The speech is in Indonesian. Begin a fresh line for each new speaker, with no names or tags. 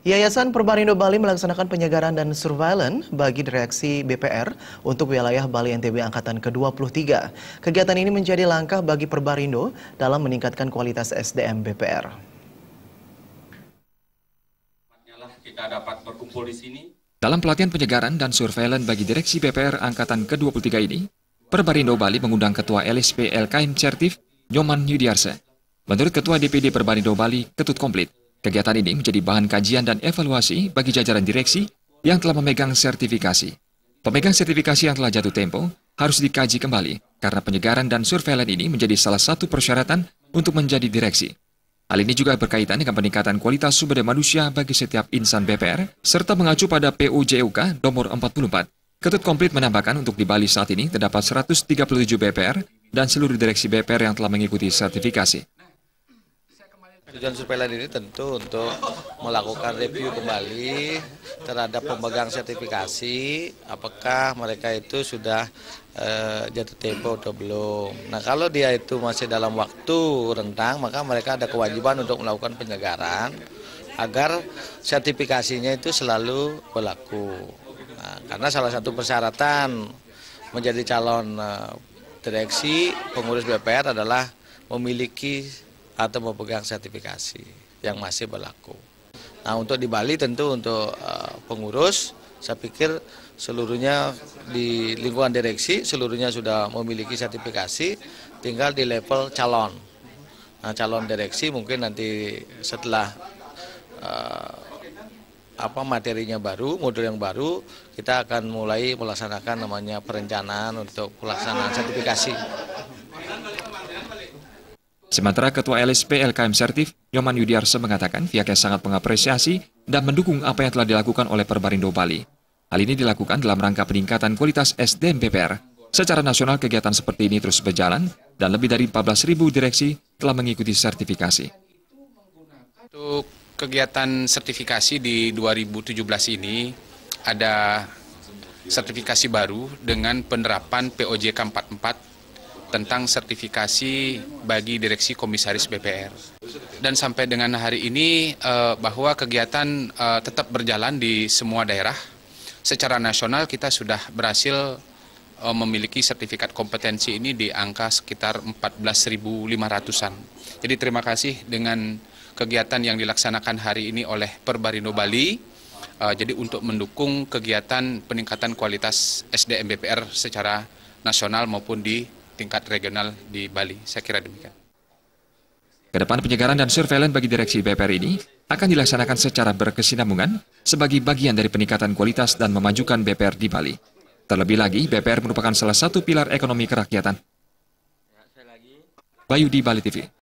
Yayasan Perbarindo Bali melaksanakan penyegaran dan surveillance bagi direksi BPR untuk wilayah Bali NTB Angkatan ke-23. Kegiatan ini menjadi langkah bagi Perbarindo dalam meningkatkan kualitas SDM BPR. Kita dapat berkumpul di sini.
Dalam pelatihan penyegaran dan surveillance bagi direksi BPR Angkatan ke-23 ini, Perbarindo Bali mengundang Ketua LSP LKM Certif, Nyoman Yudiarse. Menurut Ketua DPD Perbarindo Bali, Ketut Komplit, Kegiatan ini menjadi bahan kajian dan evaluasi bagi jajaran direksi yang telah memegang sertifikasi. Pemegang sertifikasi yang telah jatuh tempo harus dikaji kembali karena penyegaran dan surveillance ini menjadi salah satu persyaratan untuk menjadi direksi. Hal ini juga berkaitan dengan peningkatan kualitas sumber daya manusia bagi setiap insan BPR, serta mengacu pada PUJUK nomor 44. Ketut Komplit menambahkan untuk di Bali saat ini terdapat 137 BPR dan seluruh direksi BPR yang telah mengikuti sertifikasi.
Tujuan surveillance ini tentu untuk melakukan review kembali terhadap pemegang sertifikasi, apakah mereka itu sudah eh, jatuh tempo atau belum. Nah kalau dia itu masih dalam waktu rentang, maka mereka ada kewajiban untuk melakukan penyegaran agar sertifikasinya itu selalu berlaku. Nah, karena salah satu persyaratan menjadi calon uh, direksi pengurus BPR adalah memiliki atau memegang sertifikasi yang masih berlaku. Nah untuk di Bali tentu untuk eh, pengurus saya pikir seluruhnya di lingkungan direksi seluruhnya sudah memiliki sertifikasi tinggal di level calon. Nah calon direksi mungkin nanti setelah uh, apa materinya baru, modul yang baru, kita akan mulai melaksanakan namanya perencanaan untuk pelaksanaan sertifikasi.
Sementara Ketua LSP LKM Sertif, Nyoman Yudiarse mengatakan pihaknya sangat mengapresiasi dan mendukung apa yang telah dilakukan oleh Perbarindo Bali. Hal ini dilakukan dalam rangka peningkatan kualitas SDM PPR. Secara nasional kegiatan seperti ini terus berjalan dan lebih dari 14.000 direksi telah mengikuti sertifikasi.
Untuk kegiatan sertifikasi di 2017 ini ada sertifikasi baru dengan penerapan POJK 44 tentang sertifikasi bagi direksi komisaris BPR. Dan sampai dengan hari ini eh, bahwa kegiatan eh, tetap berjalan di semua daerah. Secara nasional kita sudah berhasil eh, memiliki sertifikat kompetensi ini di angka sekitar 14.500-an. Jadi terima kasih dengan kegiatan yang dilaksanakan hari ini oleh Perbarino Bali. jadi untuk mendukung kegiatan peningkatan kualitas SDM BPR secara nasional maupun di tingkat regional di Bali. Saya
kira demikian. Kedepan penyegaran dan surveillance bagi direksi BPR ini akan dilaksanakan secara berkesinambungan sebagai bagian dari peningkatan kualitas dan memajukan BPR di Bali. Terlebih lagi, BPR merupakan salah satu pilar ekonomi kerakyatan. Bayu di Bali TV.